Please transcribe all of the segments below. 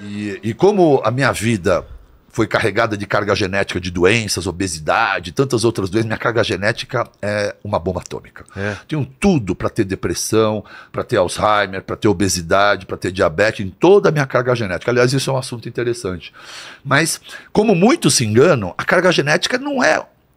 E, e como a minha vida foi carregada de carga genética de doenças, obesidade, tantas outras doenças. Minha carga genética é uma bomba atômica. É. Tenho tudo para ter depressão, para ter Alzheimer, para ter obesidade, para ter diabetes, em toda a minha carga genética. Aliás, isso é um assunto interessante. Mas, como muitos se enganam, a carga genética não é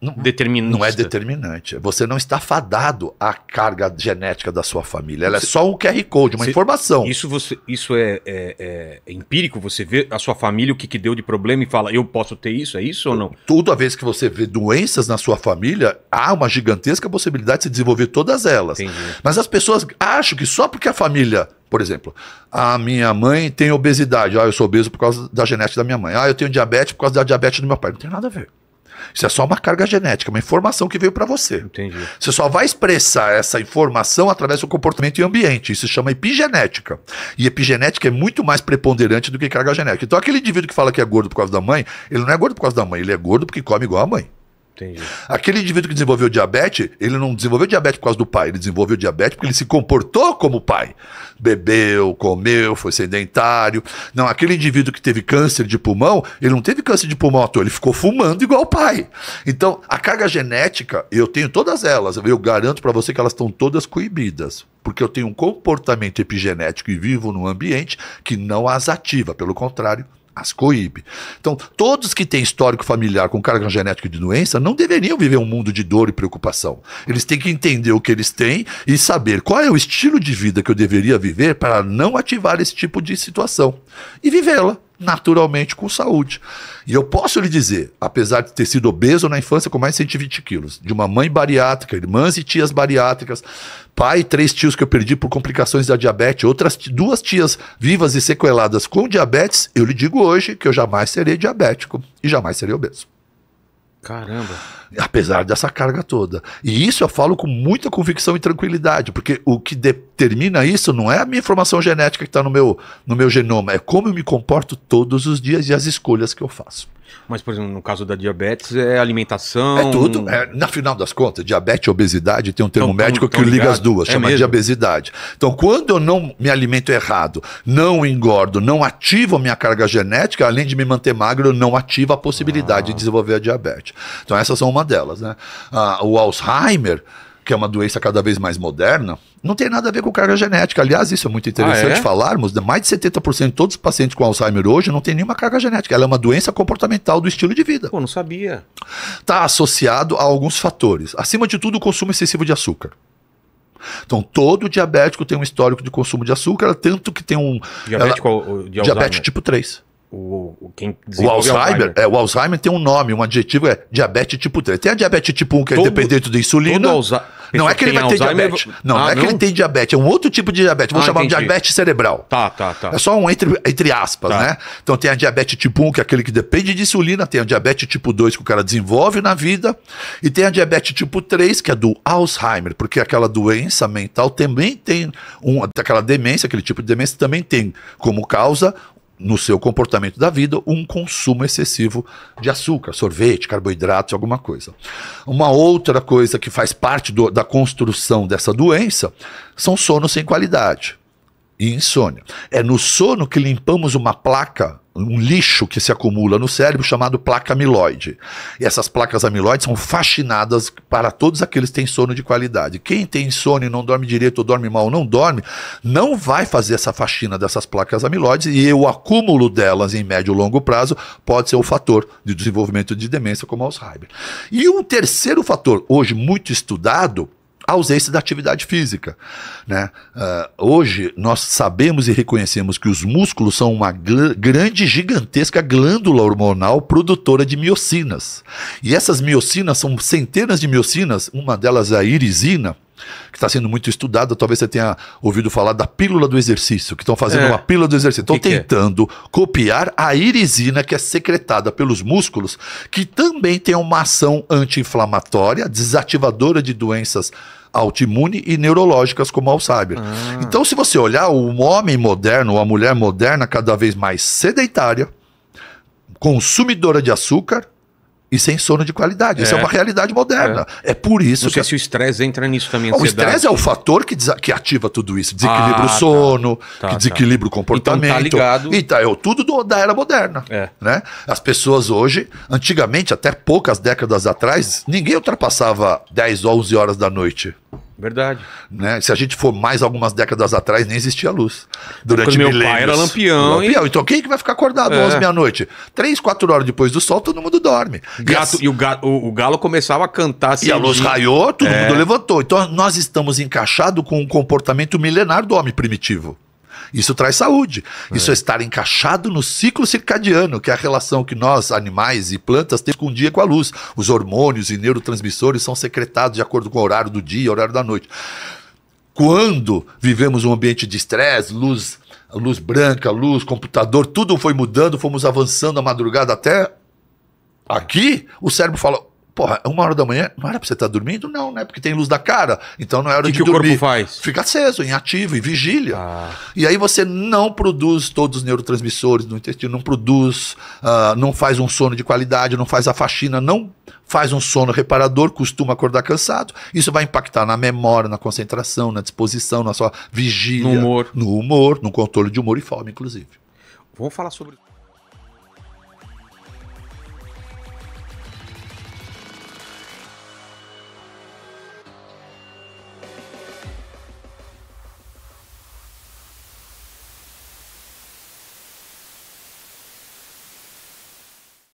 não, é. Não é determinante. Você não está fadado à carga genética da sua família. Ela é você, é só um QR Code, uma você, informação. Isso, você, isso é, é, é, empírico? Você vê a sua família, o que, que deu de problema e fala, eu posso ter isso? É isso ou não? Toda vez que você vê doenças na sua família, há uma gigantesca possibilidade de se desenvolver todas elas. Entendi. Mas as pessoas acham que só porque a família por exemplo, a minha mãe tem obesidade. Ah, eu sou obeso por causa da genética da minha mãe. Ah, eu tenho diabetes por causa da diabetes do meu pai. Não tem nada a ver. Isso é só uma carga genética, uma informação que veio para você. Entendi. Você só vai expressar essa informação através do comportamento e ambiente. Isso se chama epigenética. E epigenética é muito mais preponderante do que carga genética. Então, aquele indivíduo que fala que é gordo por causa da mãe, ele não é gordo por causa da mãe, ele é gordo porque come igual a mãe. Entendi. Aquele indivíduo que desenvolveu diabetes, ele não desenvolveu diabetes por causa do pai, ele desenvolveu diabetes porque ele se comportou como pai. Bebeu, comeu, foi sedentário. Não, aquele indivíduo que teve câncer de pulmão, ele não teve câncer de pulmão à toa, ele ficou fumando igual o pai. Então, a carga genética, eu tenho todas elas, eu garanto para você que elas estão todas coibidas porque eu tenho um comportamento epigenético e vivo num ambiente que não as ativa, pelo contrário, as coíbe. Então, todos que têm histórico familiar com carga genética de doença não deveriam viver um mundo de dor e preocupação. Eles têm que entender o que eles têm e saber qual é o estilo de vida que eu deveria viver para não ativar esse tipo de situação e vivê-la naturalmente com saúde. E eu posso lhe dizer, apesar de ter sido obeso na infância com mais de 120 quilos, de uma mãe bariátrica, irmãs e tias bariátricas, pai e três tios que eu perdi por complicações da diabetes, outras duas tias vivas e sequeladas com diabetes, eu lhe digo hoje que eu jamais serei diabético e jamais serei obeso. Caramba. Apesar dessa carga toda. E isso eu falo com muita convicção e tranquilidade, porque o que determina isso não é a minha informação genética que está no meu, no meu genoma, é como eu me comporto todos os dias e as escolhas que eu faço. Mas, por exemplo, no caso da diabetes, é alimentação. É tudo. É, na final das contas, diabetes e obesidade tem um termo tão, médico tão, que tão liga ligado. as duas, é chama mesmo? de obesidade. Então, quando eu não me alimento errado, não engordo, não ativo a minha carga genética, além de me manter magro, eu não ativo a possibilidade ah. de desenvolver a diabetes. Então, essas são uma delas, né? Ah, o Alzheimer que é uma doença cada vez mais moderna, não tem nada a ver com carga genética. Aliás, isso é muito interessante ah, é? falarmos. Né? Mais de 70% de todos os pacientes com Alzheimer hoje não tem nenhuma carga genética. Ela é uma doença comportamental do estilo de vida. Pô, não sabia. Está associado a alguns fatores. Acima de tudo, o consumo excessivo de açúcar. Então, todo diabético tem um histórico de consumo de açúcar, tanto que tem um. Diabético, ela, diabético tipo 3 o, quem o é Alzheimer, Alzheimer, É, o Alzheimer tem um nome, um adjetivo, é diabetes tipo 3. Tem a diabetes tipo 1 que é todo, é dependente da insulina. Não é que ele vai ter diabetes. Não, ah, não é não? Ah, que ele tem diabetes, é um outro tipo de diabetes. vou ah, chamar de diabetes cerebral. Tá, tá, tá. É só um entre, entre aspas, tá. né? Então tem a diabetes tipo 1, que é aquele que depende de insulina, tem a diabetes tipo 2 que o cara desenvolve na vida, e tem a diabetes tipo 3, que é do Alzheimer, porque aquela doença mental também tem um, aquela demência, aquele tipo de demência também tem como causa no seu comportamento da vida um consumo excessivo de açúcar, sorvete, carboidratos, alguma coisa. Uma outra coisa que faz parte do, da construção dessa doença são sonos sem qualidade e insônia. É no sono que limpamos uma placa um lixo que se acumula no cérebro chamado placa amiloide. E essas placas amiloides são fascinadas para todos aqueles que têm sono de qualidade. Quem tem sono e não dorme direito, ou dorme mal, ou não dorme, não vai fazer essa faxina dessas placas amiloides e o acúmulo delas em médio e longo prazo pode ser o um fator de desenvolvimento de demência como Alzheimer. E um terceiro fator, hoje muito estudado, a ausência da atividade física. Né? Uh, hoje, nós sabemos e reconhecemos que os músculos são uma grande, gigantesca glândula hormonal produtora de miocinas. E essas miocinas são centenas de miocinas, uma delas é a irisina, que está sendo muito estudada. Talvez você tenha ouvido falar da pílula do exercício, que estão fazendo é. uma pílula do exercício. Estão é? tentando é? copiar a irisina que é secretada pelos músculos, que também tem uma ação anti-inflamatória, desativadora de doenças autoimune e neurológicas como Alzheimer. Ah. Então, se você olhar o homem moderno ou a mulher moderna cada vez mais sedentária, consumidora de açúcar, e sem sono de qualidade. É. Isso é uma realidade moderna. É, é por isso. Não sei que... se o estresse entra nisso também. O estresse é o fator que, que ativa tudo isso. Desequilibra ah, o tá. sono, tá, que tá. desequilibra tá. o comportamento. Então tá ligado. E tá, é tudo do, da era moderna. É. Né? As pessoas hoje, antigamente, até poucas décadas atrás, ninguém ultrapassava 10 ou 11 horas da noite. Verdade. Né? Se a gente for mais algumas décadas atrás, nem existia luz. Durante milênios. Meu pai era lampião. lampião. E... Então quem é que vai ficar acordado é. meia-noite? Três, quatro horas depois do sol, todo mundo dorme. Gato, e, as... e o, galo, o, o, galo começava a cantar. Assim, e a luz de... raiou, todo é. mundo levantou. Então nós estamos encaixados com o comportamento milenar do homem primitivo. Isso traz saúde. É. Isso é estar encaixado no ciclo circadiano, que é a relação que nós, animais e plantas, temos com o dia e com a luz. Os hormônios e neurotransmissores são secretados de acordo com o horário do dia e horário da noite. Quando vivemos um ambiente de estresse, luz, luz branca, luz, computador, tudo foi mudando, fomos avançando a madrugada até aqui, o cérebro fala: Porra, uma hora da manhã não era pra você estar tá dormindo? Não, né? Porque tem luz da cara. Então não é hora que de que dormir. O que o corpo faz? Fica aceso, em ativo, em vigília. Ah. E aí você não produz todos os neurotransmissores no intestino, não produz, uh, não faz um sono de qualidade, não faz a faxina, não faz um sono reparador, costuma acordar cansado. Isso vai impactar na memória, na concentração, na disposição, na sua vigília. No humor. No humor, no controle de humor e fome, inclusive. Vamos falar sobre